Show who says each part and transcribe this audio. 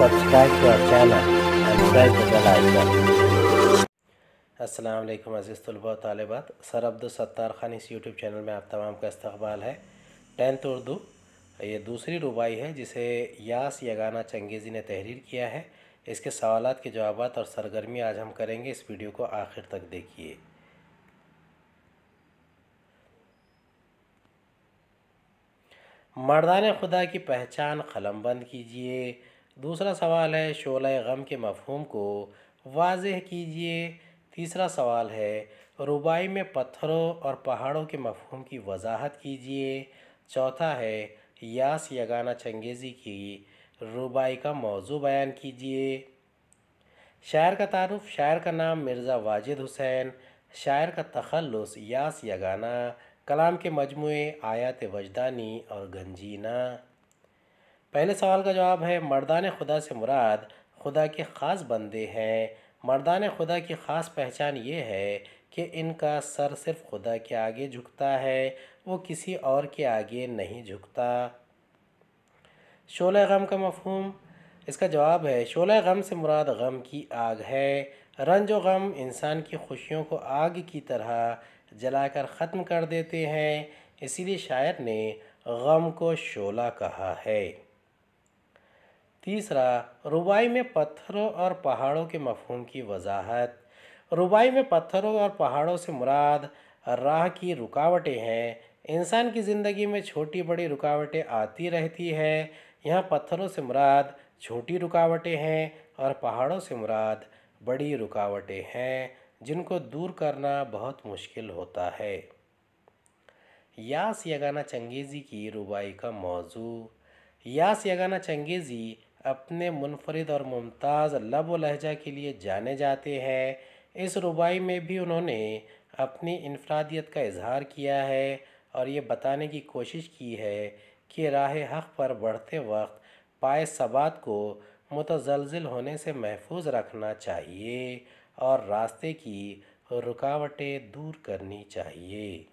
Speaker 1: subscribe to our channel and press the bell icon. Aslam अज़ीज़ तलबा तालबात sir Abdul Sattar Khan इस YouTube channel में आप तमाम का इस्तबाल है टेंथ उर्दू ये दूसरी रुबाई है जिसे यास यगाना चंगेज़ी ने तहरीर किया है इसके सवाल के जवाब और सरगर्मी आज हम करेंगे इस वीडियो को आखिर तक देखिए मर्दान खुदा की पहचान कलम बंद कीजिए दूसरा सवाल है शोला गम के मफहम को वाज कीजिए तीसरा सवाल है रुबाई में पत्थरों और पहाड़ों के मफहम की वजाहत कीजिए चौथा है यास यगाना चंगेज़ी की रुबाई का मौजू बयान कीजिए शायर का तारुफ शायर का नाम मिर्ज़ा वाजिद हुसैन शायर का तखलस यास यगाना कलाम के मजमू आयात वजदानी और गंजीना पहले सवाल का जवाब है मर्दान खुदा से मुराद खुदा के ख़ास बंदे हैं मर्दान खुदा की ख़ास पहचान ये है कि इनका सर सिर्फ खुदा के आगे झुकता है वो किसी और के आगे नहीं झुकता शोला गम का मफहम इसका जवाब है शोला गम से मुराद गम की आग है रंज व गम इंसान की खुशियों को आग की तरह जलाकर ख़त्म कर देते हैं इसीलिए शायर ने गम को शोला कहा है तीसरा रुबाई में पत्थरों और पहाड़ों के मफहम की वजाहत रुबाई में पत्थरों और पहाड़ों से मुराद राह की रुकावटें हैं इंसान की ज़िंदगी में छोटी बड़ी रुकावटें आती रहती है यहाँ पत्थरों से मुराद छोटी रुकावटें हैं और पहाड़ों से मुराद बड़ी रुकावटें हैं जिनको दूर करना बहुत मुश्किल होता है यास यगाना चंगेज़ी की रुबाई का मौजू यास यगाना चंगेज़ी अपने मुनफरद और मुमताज़ लब लहजा के लिए जाने जाते हैं इस रुबाई में भी उन्होंने अपनी इनफरादियत का इजहार किया है और ये बताने की कोशिश की है कि राह हक़ पर बढ़ते वक्त पाए सबात को मुतजलजिल होने से महफूज रखना चाहिए और रास्ते की रुकावटें दूर करनी चाहिए